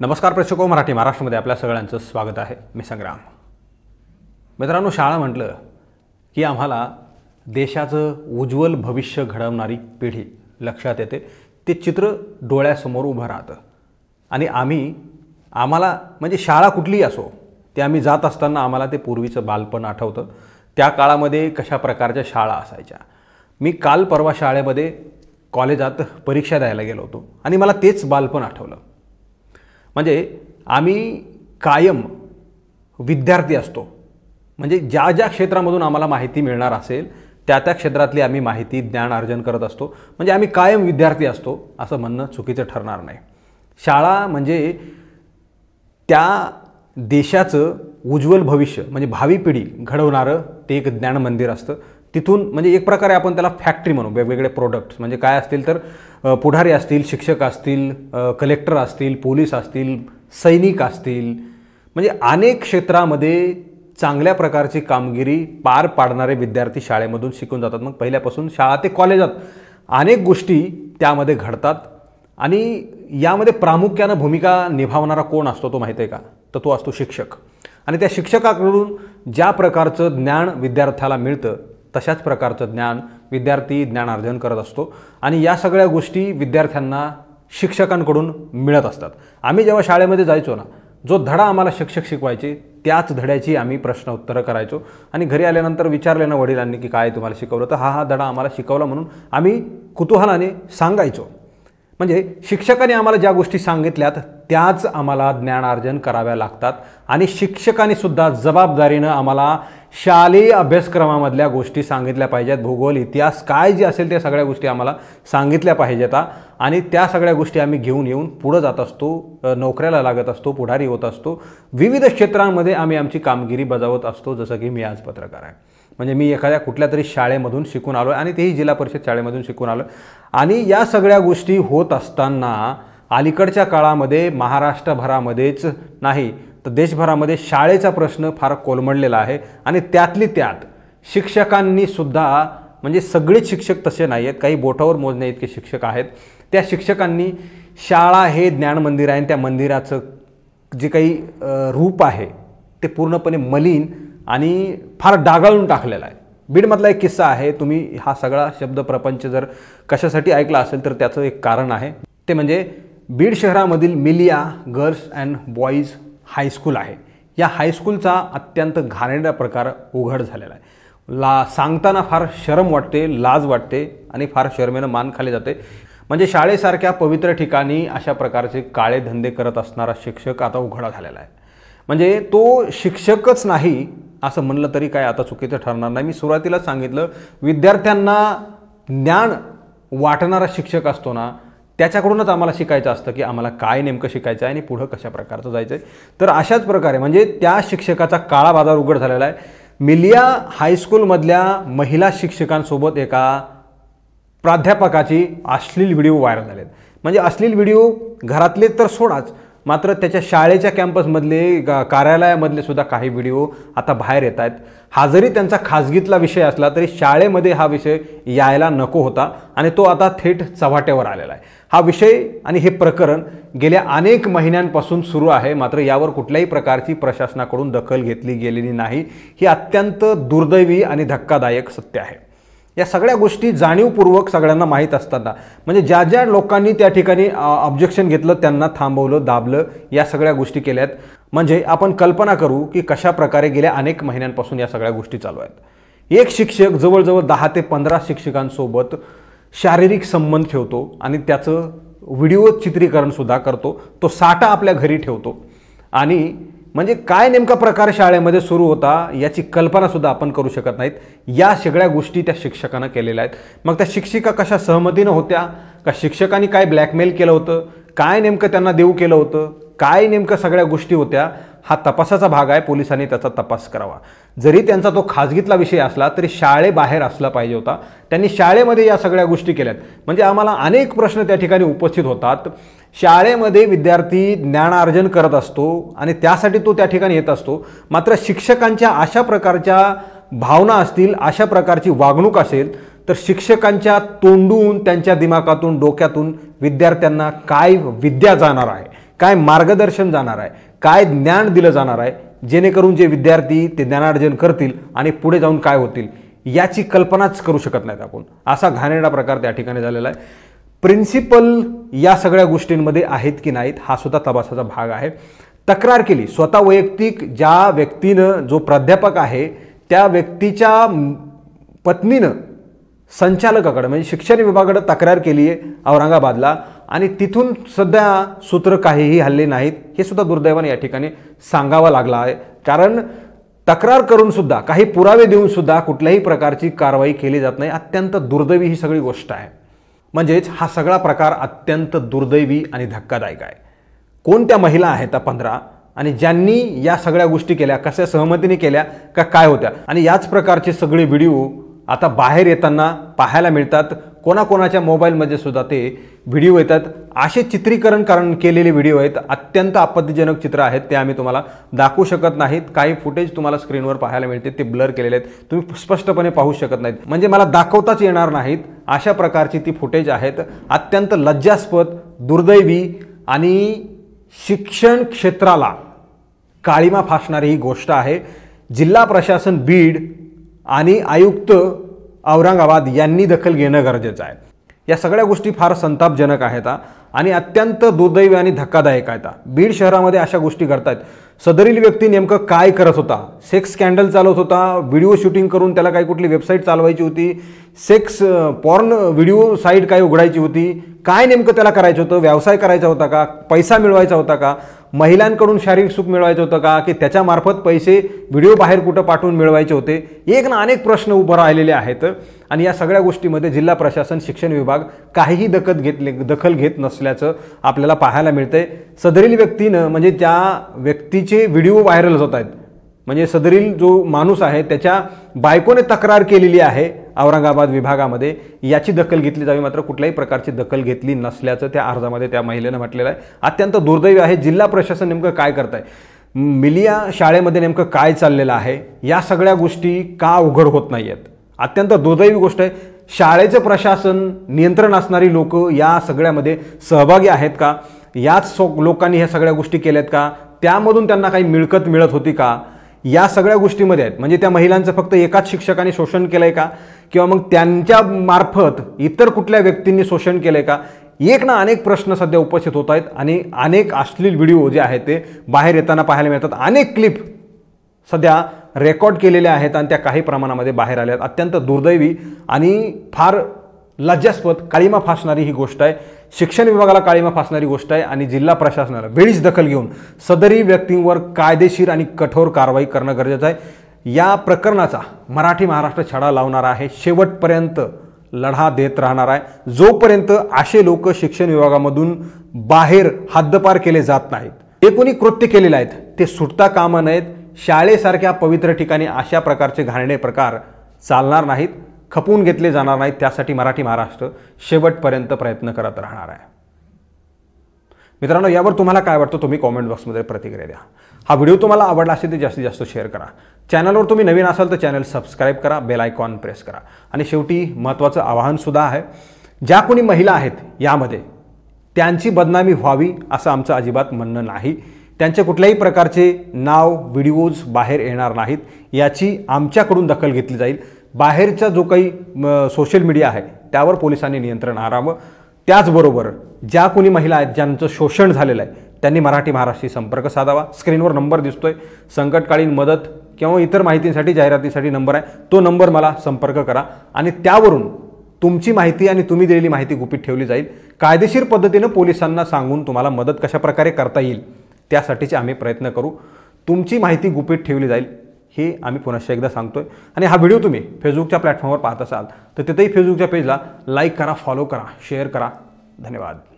नमस्कार प्रेक्षको मराठी महाराष्ट्रामध्ये आपल्या सगळ्यांचं स्वागत आहे मी संग्राम मित्रांनो शाळा म्हटलं की आम्हाला देशाचं उज्ज्वल भविष्य घडवणारी पिढी लक्षात येते ते चित्र डोळ्यासमोर उभं राहतं आणि आम्ही आम्हाला म्हणजे शाळा कुठलीही असो ते आम्ही जात असताना आम्हाला ते पूर्वीचं बालपण आठवतं त्या काळामध्ये कशा प्रकारच्या शाळा असायच्या मी काल परवा शाळेमध्ये कॉलेजात परीक्षा द्यायला गेलो होतो आणि मला तेच बालपण आठवलं म्हणजे आम्ही कायम विद्यार्थी असतो म्हणजे ज्या ज्या क्षेत्रामधून आम्हाला माहिती मिळणार असेल त्या त्या क्षेत्रातली आम्ही माहिती ज्ञान अर्जन करत असतो म्हणजे आम्ही कायम विद्यार्थी असतो असं म्हणणं चुकीचं ठरणार नाही शाळा म्हणजे त्या देशाचं उज्ज्वल भविष्य म्हणजे भावी पिढी घडवणारं ते एक ज्ञान मंदिर असतं तिथून म्हणजे एक प्रकारे आपण त्याला फॅक्टरी म्हणू वेगवेगळे प्रोडक्ट्स म्हणजे काय असतील तर पुढारी असतील शिक्षक असतील कलेक्टर असतील पोलीस असतील सैनिक असतील म्हणजे अनेक क्षेत्रामध्ये चांगल्या प्रकारची कामगिरी पार पाडणारे विद्यार्थी शाळेमधून शिकून जातात मग पहिल्यापासून शाळा ते कॉलेजात अनेक गोष्टी त्यामध्ये घडतात आणि यामध्ये प्रामुख्यानं भूमिका निभावणारा कोण असतो तो माहिती आहे का तर तो असतो शिक्षक आणि त्या शिक्षकाकडून ज्या प्रकारचं ज्ञान विद्यार्थ्याला मिळतं तशाच प्रकारचं ज्ञान विद्यार्थी ज्ञानार्जन करत असतो आणि या सगळ्या गोष्टी विद्यार्थ्यांना शिक्षकांकडून मिळत असतात आम्ही जेव्हा शाळेमध्ये जायचो ना जो धडा आम्हाला शिक्षक शिकवायचे त्याच धड्याची आम्ही प्रश्न उत्तरं करायचो आणि घरी आल्यानंतर विचारले ना वडिलांनी की काय तुम्हाला शिकवलं तर हा हा धडा आम्हाला शिकवला म्हणून आम्ही कुतूहलाने सांगायचो म्हणजे शिक्षकाने आम्हाला ज्या गोष्टी सांगितल्यात त्याच आम्हाला ज्ञानार्जन कराव्या लागतात आणि शिक्षकाने सुद्धा जबाबदारीनं आम्हाला शालेय अभ्यासक्रमामधल्या गोष्टी सांगितल्या पाहिजेत भूगोल इतिहास काय जे असेल त्या सगळ्या गोष्टी आम्हाला सांगितल्या पाहिजेत आणि त्या सगळ्या गोष्टी आम्ही घेऊन येऊन पुढं जात असतो नोकऱ्याला लागत असतो पुढारी होत असतो विविध क्षेत्रांमध्ये आम्ही आमची कामगिरी बजावत असतो जसं की मी आज पत्रकार आहे म्हणजे मी एखाद्या कुठल्या तरी शाळेमधून शिकून आलो आणि तेही जिल्हा परिषद शाळेमधून शिकून आलो आणि या सगळ्या गोष्टी होत असताना अलीकडच्या काळामध्ये महाराष्ट्रभरामध्येच नाही तर देशभरामध्ये शाळेचा प्रश्न फार कोलमडलेला आहे आणि त्यातली त्यात शिक्षकांनी सुद्धा म्हणजे सगळेच शिक्षक तसे नाही आहेत काही बोटावर मोजण्या इतके शिक्षक आहेत त्या शिक्षकांनी शाळा हे ज्ञान मंदिर आहे आणि त्या मंदिराचं जे काही रूप आहे ते पूर्णपणे मलिन आणि फार डागाळून टाकलेला आहे बीडमधला एक किस्सा आहे तुम्ही हा सगळा शब्द प्रपंच जर कशासाठी ऐकला असेल तर त्याचं एक कारण आहे ते म्हणजे बीड शहरामधील Milliya girls and boys high school आहे या हायस्कूलचा अत्यंत घाणेरडा प्रकार उघड झालेला आहे ला सांगताना फार शरम वाटते लाज वाटते आणि फार शरमेनं मान खाली जाते म्हणजे शाळेसारख्या पवित्र ठिकाणी अशा प्रकारचे काळे धंदे करत असणारा शिक्षक आता उघडा झालेला आहे म्हणजे तो शिक्षकच नाही असं म्हणलं तरी काय आता चुकीचं ठरणार नाही मी सुरुवातीला सांगितलं विद्यार्थ्यांना ज्ञान वाटणारा शिक्षक असतो ना त्याच्याकडूनच आम्हाला शिकायचं असतं की आम्हाला काय नेमकं शिकायचं आहे आणि पुढं कशा प्रकारचं जायचं आहे तर अशाच प्रकारे म्हणजे त्या शिक्षकाचा काळा बाजार उघड झालेला आहे मिलिया हायस्कूलमधल्या महिला शिक्षकांसोबत एका प्राध्यापकाची अश्लील व्हिडिओ व्हायरल झालेत म्हणजे अश्लील व्हिडिओ घरातले तर सोडाच मात्र त्याच्या शाळेच्या कॅम्पसमधले कार्यालयामधले सुद्धा काही व्हिडिओ आता बाहेर येत आहेत हा जरी त्यांचा खाजगीतला विषय असला तरी शाळेमध्ये हा विषय यायला नको होता आणि तो आता थेट चव्हाट्यावर आलेला आहे हा विषय आणि हे प्रकरण गेल्या अनेक महिन्यांपासून सुरू आहे मात्र यावर कुठल्याही प्रकारची प्रशासनाकडून दखल घेतली गेलेली नाही ही अत्यंत दुर्दैवी आणि धक्कादायक सत्य आहे या सगळ्या गोष्टी जाणीवपूर्वक सगळ्यांना माहीत असताना म्हणजे ज्या ज्या लोकांनी त्या ठिकाणी ऑब्जेक्शन घेतलं त्यांना थांबवलं दाबलं या सगळ्या गोष्टी केल्यात म्हणजे आपण कल्पना करू की कशा प्रकारे गेल्या अनेक महिन्यांपासून या सगळ्या गोष्टी चालू आहेत एक शिक्षक जवळजवळ दहा ते पंधरा शिक्षकांसोबत शारीरिक संबंध ठेवतो आणि त्याचं व्हिडिओ चित्रीकरणसुद्धा करतो तो साठा आपल्या घरी ठेवतो आणि म्हणजे काय नेमका प्रकार शाळेमध्ये सुरू होता याची कल्पनासुद्धा आपण करू शकत नाहीत या सगळ्या गोष्टी त्या शिक्षकानं केलेल्या आहेत मग त्या शिक्षिका कशा सहमतीनं होत्या का शिक्षकांनी काय ब्लॅकमेल केलं होतं काय नेमकं त्यांना देऊ केलं होतं काय नेमकं सगळ्या गोष्टी होत्या हा तपासाचा भाग आहे पोलिसांनी त्याचा तपास करावा जरी त्यांचा तो खाजगीतला विषय असला तरी शाळेबाहेर असला पाहिजे होता त्यांनी शाळेमध्ये या सगळ्या गोष्टी केल्यात म्हणजे आम्हाला अनेक प्रश्न त्या ठिकाणी उपस्थित होतात शाळेमध्ये विद्यार्थी ज्ञानार्जन करत असतो आणि त्यासाठी तो त्या ठिकाणी येत असतो मात्र शिक्षकांच्या अशा प्रकारच्या भावना असतील अशा प्रकारची वागणूक असेल तर शिक्षकांच्या तोंडून त्यांच्या दिमागातून डोक्यातून विद्यार्थ्यांना काय विद्या जाणार आहे काय मार्गदर्शन जाणार आहे काय ज्ञान दिलं जाणार आहे जेणेकरून जे विद्यार्थी ते ज्ञानार्जन करतील आणि पुढे जाऊन काय होतील याची कल्पनाच करू शकत नाहीत आपण असा घाणेरडा प्रकार त्या ठिकाणी झालेला आहे प्रिन्सिपल या सगळ्या गोष्टींमध्ये आहेत की नाहीत हा सुद्धा तपासाचा भाग आहे तक्रार केली स्वतः वैयक्तिक ज्या व्यक्तीनं जो प्राध्यापक आहे त्या व्यक्तीच्या पत्नीनं संचालकाकडं म्हणजे शिक्षण विभागाकडं तक्रार केली आहे औरंगाबादला आणि तिथून सध्या सूत्र काहीही हल्ले नाहीत हे सुद्धा दुर्दैवाने या ठिकाणी सांगावं लागला आहे कारण तक्रार करून सुद्धा काही पुरावे देऊन सुद्धा कुठल्याही प्रकारची कारवाई केली जात नाही अत्यंत दुर्दैवी ही सगळी गोष्ट आहे म्हणजेच हा सगळा प्रकार अत्यंत दुर्दैवी आणि धक्कादायक आहे कोणत्या महिला आहेत त्या पंधरा आणि ज्यांनी या सगळ्या गोष्टी केल्या कशा सहमतीने केल्या का काय होत्या आणि याच प्रकारचे सगळे व्हिडिओ आता बाहेर येताना पाहायला मिळतात कोणाकोणाच्या मोबाईलमध्ये सुद्धा ते व्हिडिओ येतात असे चित्रीकरण कारण केलेले व्हिडिओ आहेत अत्यंत आपत्तीजनक चित्र आहेत ते आम्ही तुम्हाला दाखवू शकत नाहीत काही फुटेज तुम्हाला स्क्रीनवर पाहायला मिळते ते ब्लर केलेले आहेत तुम्ही स्पष्टपणे पाहू शकत नाहीत म्हणजे मला दाखवताच येणार नाहीत अशा प्रकारची ती फुटेज आहेत अत्यंत लज्जास्पद दुर्दैवी आणि शिक्षण क्षेत्राला काळीमा फासणारी ही गोष्ट आहे जिल्हा प्रशासन बीड आणि आयुक्त औरंगाबाद यांनी दखल घेणं गरजेचं आहे या सगळ्या गोष्टी फार संतापजनक आहेत आणि अत्यंत दुर्दैवी आणि धक्कादायक आहेत बीड शहरामध्ये अशा गोष्टी घडतायत सदरील व्यक्ती नेमकं काय करत होता सेक्स स्कॅन्डल चालवत होता व्हिडिओ शूटिंग करून त्याला काही कुठली वेबसाईट चालवायची होती सेक्स पॉर्न व्हिडिओ साईट काय उघडायची होती काय नेमकं त्याला करायचं होतं व्यवसाय करायचा होता का पैसा मिळवायचा होता का महिलांकडून शारीरिक सुख मिळवायचं होतं का की त्याच्यामार्फत पैसे व्हिडिओ बाहेर कुठं पाठवून मिळवायचे होते एक ना अनेक प्रश्न उभं राहिलेले आहेत आणि या सगळ्या गोष्टीमध्ये जिल्हा प्रशासन शिक्षण विभाग काहीही दखत घेतले दखल घेत नसल्याचं आपल्याला पाहायला मिळतंय सदरील व्यक्तीनं म्हणजे त्या व्यक्तीचे व्हिडिओ व्हायरल होत आहेत म्हणजे सदरील जो माणूस आहे त्याच्या बायकोने तक्रार केलेली आहे औरंगाबाद विभागामध्ये याची दखल घेतली जावी मात्र कुठल्याही प्रकारची दखल घेतली नसल्याचं त्या अर्जामध्ये त्या महिलेनं म्हटलेलं आहे अत्यंत दुर्दैवी आहे जिल्हा प्रशासन नेमकं काय करत आहे मिलिया शाळेमध्ये नेमकं काय चाललेलं आहे या सगळ्या गोष्टी का उघड होत नाही आहेत अत्यंत दुर्दैवी गोष्ट आहे शाळेचं प्रशासन नियंत्रण असणारी लोक या सगळ्यामध्ये सहभागी आहेत का याच सो लोकांनी ह्या सगळ्या गोष्टी केल्यात का त्यामधून त्यांना काही मिळकत मिळत होती का या सगळ्या गोष्टीमध्ये आहेत म्हणजे त्या महिलांचं फक्त एकाच शिक्षकाने शोषण केलं आहे का किंवा मग त्यांच्या मार्फत इतर कुठल्या व्यक्तींनी शोषण केलं आहे का एक ना अनेक प्रश्न सध्या उपस्थित होत आहेत आणि अनेक अश्लील व्हिडिओ जे आहेत ते बाहेर येताना पाहायला मिळतात अनेक क्लिप सध्या रेकॉर्ड केलेल्या आहेत आणि त्या काही प्रमाणामध्ये बाहेर आल्या आहेत अत्यंत दुर्दैवी आणि फार लज्जास्पद काळीमा फासणारी ही गोष्ट आहे शिक्षण विभागाला काळीमा फासणारी गोष्ट आहे आणि जिल्हा प्रशासनाला वेळीच दखल घेऊन सदरी व्यक्तींवर कायदेशीर आणि कठोर कारवाई करणं गरजेचं आहे या प्रकरणाचा मराठी महाराष्ट्र छडा लावणार आहे शेवटपर्यंत लढा देत राहणार आहे जोपर्यंत असे लोक शिक्षण विभागामधून बाहेर हद्दपार केले जात नाहीत जे कोणी कृत्य केलेले आहेत ते सुटता कामा नाहीत शाळेसारख्या पवित्र ठिकाणी अशा प्रकारचे घाणे प्रकार चालणार नाहीत खपवून घेतले जाणार नाहीत त्यासाठी मराठी महाराष्ट्र शेवटपर्यंत प्रयत्न करत राहणार आहे मित्रांनो यावर तुम्हाला काय वाटतं तुम्ही कॉमेंट बॉक्समध्ये प्रतिक्रिया द्या हा व्हिडिओ तुम्हाला आवडला असेल तर जास्तीत जास्त शेअर करा चॅनलवर तुम्ही नवीन असाल तर चॅनल सबस्क्राईब करा बेल आयकॉन प्रेस करा आणि शेवटी महत्त्वाचं आवाहनसुद्धा आहे ज्या कोणी महिला आहेत यामध्ये त्यांची बदनामी व्हावी असं आमचं अजिबात म्हणणं नाही त्यांचे कुठल्याही प्रकारचे नाव व्हिडिओज बाहेर येणार नाहीत याची आमच्याकडून दखल घेतली जाईल बाहेरचा जो काही सोशल मीडिया आहे त्यावर पोलिसांनी नियंत्रण आणावं त्याचबरोबर ज्या कोणी महिला आहेत ज्यांचं शोषण झालेलं आहे त्यांनी मराठी महाराष्ट्री संपर्क साधावा स्क्रीनवर नंबर दिसतोय संकटकालीन मदत किंवा इतर माहितीसाठी जाहिरातीसाठी नंबर आहे तो नंबर मला संपर्क करा आणि त्यावरून तुमची माहिती आणि तुम्ही दिलेली माहिती गुपित ठेवली जाईल कायदेशीर पद्धतीनं पोलिसांना सांगून तुम्हाला मदत कशाप्रकारे करता येईल त्यासाठीचे आम्ही प्रयत्न करू तुमची माहिती गुपित ठेवली जाईल हे आम्ही पुनश्च एकदा सांगतोय आणि हा व्हिडिओ तुम्ही फेसबुकच्या प्लॅटफॉर्मवर पाहत असाल तर तिथेही फेसबुकच्या पेजला लाईक करा फॉलो करा शेअर करा धन्यवाद